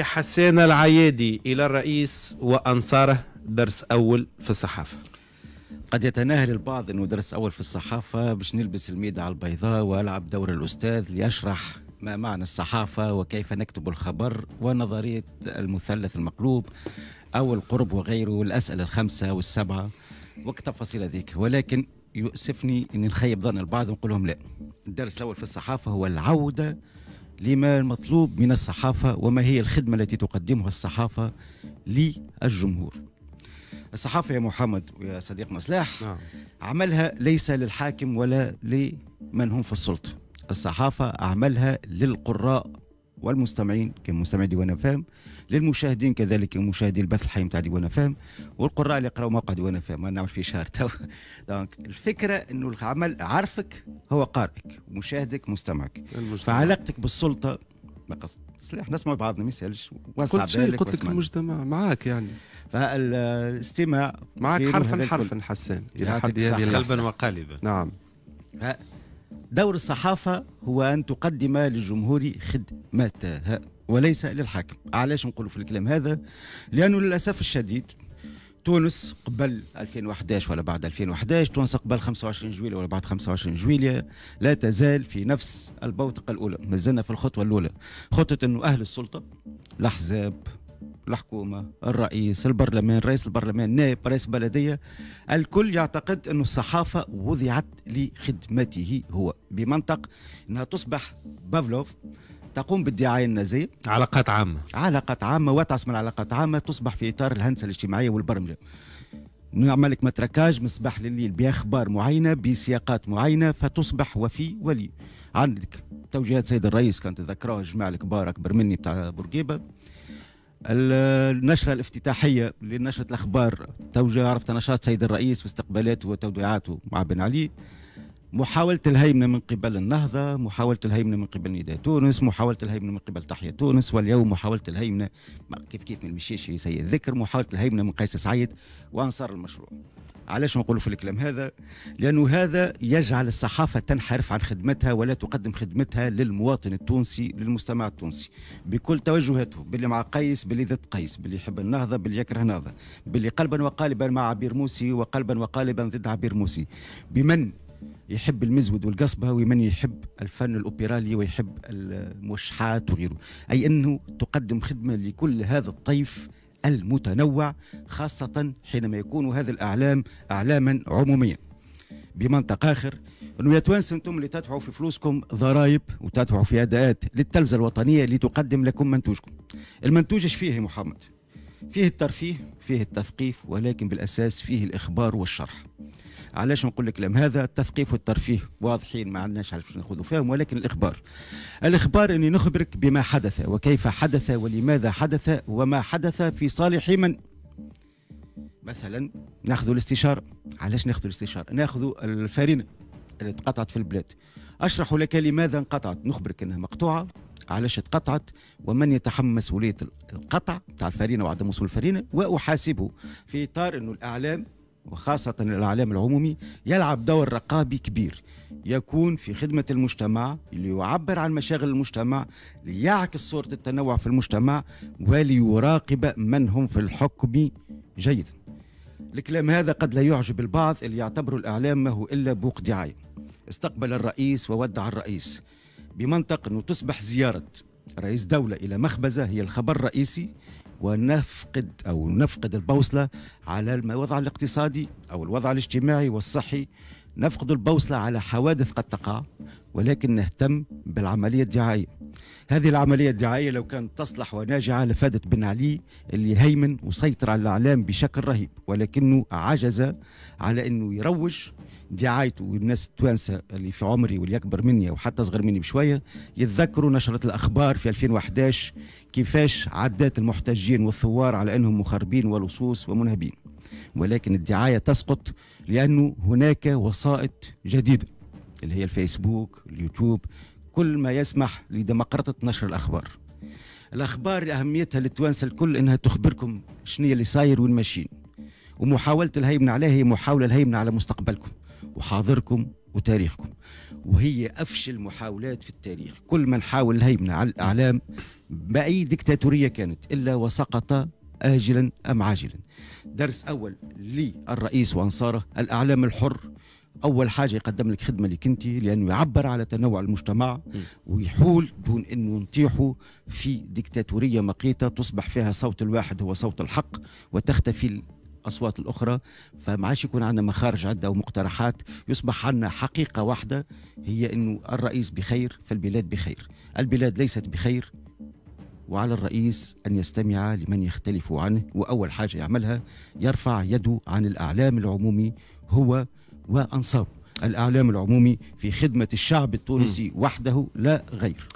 حسان العيادي إلى الرئيس وأنصاره درس أول في الصحافة قد يتناهل البعض أنه درس أول في الصحافة باش نلبس الميدة على البيضاء وألعب دور الأستاذ ليشرح ما معنى الصحافة وكيف نكتب الخبر ونظرية المثلث المقلوب أو القرب وغيره والأسئلة الخمسة والسبعة وكتفاصيل ذيك ولكن يؤسفني أن نخيب ظن البعض ونقول لهم لا الدرس الأول في الصحافة هو العودة لما المطلوب من الصحافة وما هي الخدمة التي تقدمها الصحافة للجمهور الصحافة يا محمد ويا صديق مصلاح نعم. عملها ليس للحاكم ولا لمن هم في السلطة الصحافة عملها للقراء والمستمعين كمستمعي ديوان فهم للمشاهدين كذلك مشاهدي البث الحي نتاع ديوان فهم والقراء اللي يقراوا موقع ديوان فهم ما نعملش فيه شهر تو دونك الفكره انه العمل عارفك هو قارئك مشاهدك مستمعك المجتمع. فعلاقتك بالسلطه نقص سلاح نسمع بعضنا ما يسالش وسع بالك قلت لك المجتمع معاك يعني فالاستماع معاك حرفا حرفا حسان الى حد قلبا وقالبا نعم دور الصحافة هو أن تقدم للجمهور خدمتها وليس للحاكم علاش نقول في الكلام هذا لأنه للأسف الشديد تونس قبل 2011 ولا بعد 2011 تونس قبل 25 جويلية ولا بعد 25 جويلية لا تزال في نفس البوتقة الأولى مازلنا في الخطوة الأولى خطوة أنه أهل السلطة الأحزاب الحكومه، الرئيس، البرلمان، رئيس البرلمان، نائب رئيس بلديه، الكل يعتقد أن الصحافه وضعت لخدمته هو بمنطق انها تصبح بافلوف تقوم بالدعايه النازيه علاقات عامه علاقات عامه وتعصم العلاقات عامه تصبح في اطار الهندسه الاجتماعيه والبرمجه نعمل لك متركاج من الصباح لليل باخبار معينه بسياقات معينه فتصبح وفي ولي عندك توجيهات سيد الرئيس كانت تذكروها الجماعه الكبار اكبر مني بتاع بورقيبه النشرة الافتتاحية لنشرة الأخبار توجه عرفت نشاط سيد الرئيس واستقبالاته وتوديعاته مع بن علي محاولة الهيمنة من قبل النهضة محاولة الهيمنة من قبل نداء تونس محاولة الهيمنة من قبل تحية تونس واليوم محاولة الهيمنة كيف كيف من المشيش سيء الذكر محاولة الهيمنة من قيس سعيد وأنصار المشروع علاش نقول في الكلام هذا لأنه هذا يجعل الصحافة تنحرف عن خدمتها ولا تقدم خدمتها للمواطن التونسي للمستمع التونسي بكل توجهاته باللي مع قيس باللي ضد قيس باللي يحب النهضة باللي يكره النهضة باللي قلبا وقالبا مع عبير موسي وقلبا وقالبا ضد عبير موسي بمن يحب المزود والقصبه ومن يحب الفن الأوبيرالي ويحب الموشحات وغيره اي انه تقدم خدمه لكل هذا الطيف المتنوع خاصه حينما يكون هذا الاعلام اعلاما عموميا بمنطق اخر انه يا توانس انتم اللي تدفعوا في فلوسكم ضرائب وتدفعوا في اداءات للتلفزه الوطنيه لتقدم لكم منتوجكم. المنتوج ايش فيه محمد؟ فيه الترفيه، فيه التثقيف ولكن بالاساس فيه الاخبار والشرح. علاش نقول لك كلام هذا التثقيف والترفيه واضحين ما عندناش علاش ناخذوا فيهم ولكن الاخبار الاخبار اني نخبرك بما حدث وكيف حدث ولماذا حدث وما حدث في صالح من مثلا ناخذ الاستشاره علاش ناخذ الاستشاره ناخذ الفارينة اللي تقطعت في البلاد اشرح لك لماذا انقطعت نخبرك انها مقطوعه علاش اتقطعت ومن يتحمل مسؤوليه القطع بتاع الفرينه وعدم وصول الفرينه واحاسبه في اطار انه الاعلام وخاصة الإعلام العمومي يلعب دور رقابي كبير يكون في خدمة المجتمع ليعبر عن مشاغل المجتمع ليعكس صورة التنوع في المجتمع وليراقب من هم في الحكم جيدا الكلام هذا قد لا يعجب البعض اللي يعتبروا الإعلام ما هو إلا بوق دعاية استقبل الرئيس وودع الرئيس بمنطق أنه تصبح زيارة رئيس دولة إلى مخبزة هي الخبر الرئيسي ونفقد أو نفقد البوصلة على الوضع الاقتصادي أو الوضع الاجتماعي والصحي نفقد البوصلة على حوادث قد تقع ولكن نهتم بالعملية الدعائية هذه العملية الدعائية لو كانت تصلح وناجعة لفادت بن علي اللي هيمن وسيطر على الإعلام بشكل رهيب ولكنه عجز على أنه يروج دعايته والناس التوانسة اللي في عمري واللي أكبر مني أو حتى أصغر مني بشوية يتذكروا نشرة الأخبار في 2011 كيفاش عدات المحتجين والثوار على أنهم مخربين ولصوص ومنهبين ولكن الدعاية تسقط لأنه هناك وسائط جديدة اللي هي الفيسبوك اليوتيوب كل ما يسمح لديمقراطة نشر الأخبار الأخبار أهميتها للتوانسة الكل إنها تخبركم شنو اللي صاير وين ماشيين ومحاولة الهيمنة عليها هي محاولة الهيمنة على مستقبلكم وحاضركم وتاريخكم وهي أفشل محاولات في التاريخ كل من حاول الهيمنة على الأعلام بأي ديكتاتورية كانت إلا وسقط آجلا أم عاجلا درس أول للرئيس وأنصاره الأعلام الحر اول حاجه يقدم لك خدمه لك انت لانه يعبر على تنوع المجتمع ويحول دون انه نطيحوا في ديكتاتوريه مقيته تصبح فيها صوت الواحد هو صوت الحق وتختفي الاصوات الاخرى فما عادش يكون عندنا مخارج عده ومقترحات يصبح عندنا حقيقه واحده هي انه الرئيس بخير فالبلاد بخير البلاد ليست بخير وعلى الرئيس أن يستمع لمن يختلف عنه وأول حاجة يعملها يرفع يده عن الأعلام العمومي هو وأنصاره الإعلام العمومي في خدمة الشعب التونسي وحده لا غير